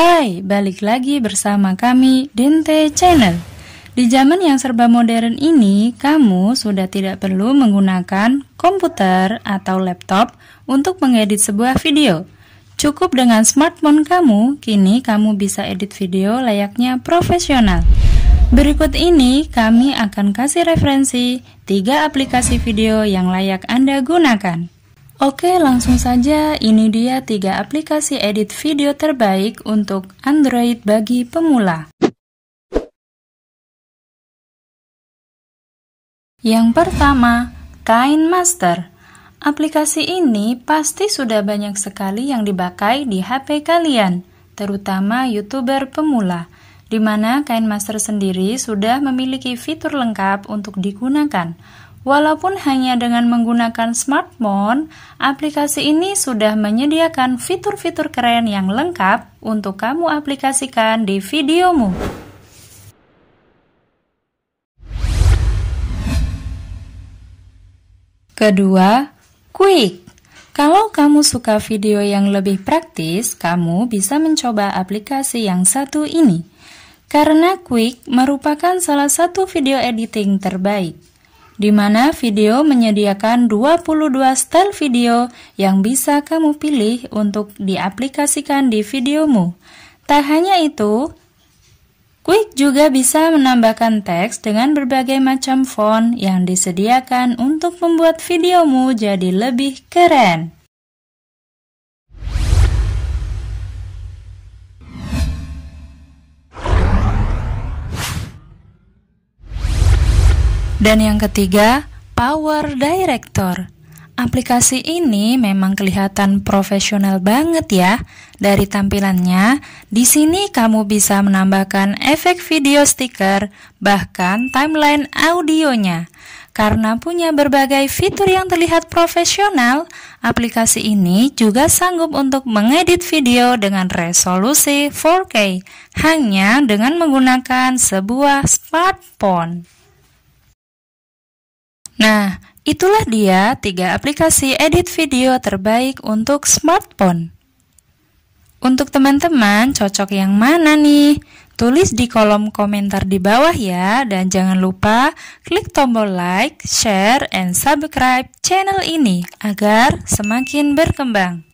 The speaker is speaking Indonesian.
Hai, balik lagi bersama kami Dente Channel. Di zaman yang serba modern ini, kamu sudah tidak perlu menggunakan komputer atau laptop untuk mengedit sebuah video. Cukup dengan smartphone kamu, kini kamu bisa edit video layaknya profesional. Berikut ini kami akan kasih referensi 3 aplikasi video yang layak Anda gunakan. Oke, langsung saja ini dia tiga aplikasi edit video terbaik untuk Android bagi pemula. Yang pertama, Kain Master. Aplikasi ini pasti sudah banyak sekali yang dibakai di HP kalian, terutama YouTuber pemula, di mana Kain Master sendiri sudah memiliki fitur lengkap untuk digunakan. Walaupun hanya dengan menggunakan smartphone, aplikasi ini sudah menyediakan fitur-fitur keren yang lengkap untuk kamu aplikasikan di videomu. Kedua, quick. Kalau kamu suka video yang lebih praktis, kamu bisa mencoba aplikasi yang satu ini. Karena Quick merupakan salah satu video editing terbaik di mana video menyediakan 22 style video yang bisa kamu pilih untuk diaplikasikan di videomu. Tak hanya itu, Quick juga bisa menambahkan teks dengan berbagai macam font yang disediakan untuk membuat videomu jadi lebih keren. Dan yang ketiga, Power Director. Aplikasi ini memang kelihatan profesional banget ya dari tampilannya. Di sini kamu bisa menambahkan efek video stiker, bahkan timeline audionya. Karena punya berbagai fitur yang terlihat profesional, aplikasi ini juga sanggup untuk mengedit video dengan resolusi 4K hanya dengan menggunakan sebuah smartphone. Nah, itulah dia tiga aplikasi edit video terbaik untuk smartphone. Untuk teman-teman, cocok yang mana nih? Tulis di kolom komentar di bawah ya, dan jangan lupa klik tombol like, share, and subscribe channel ini agar semakin berkembang.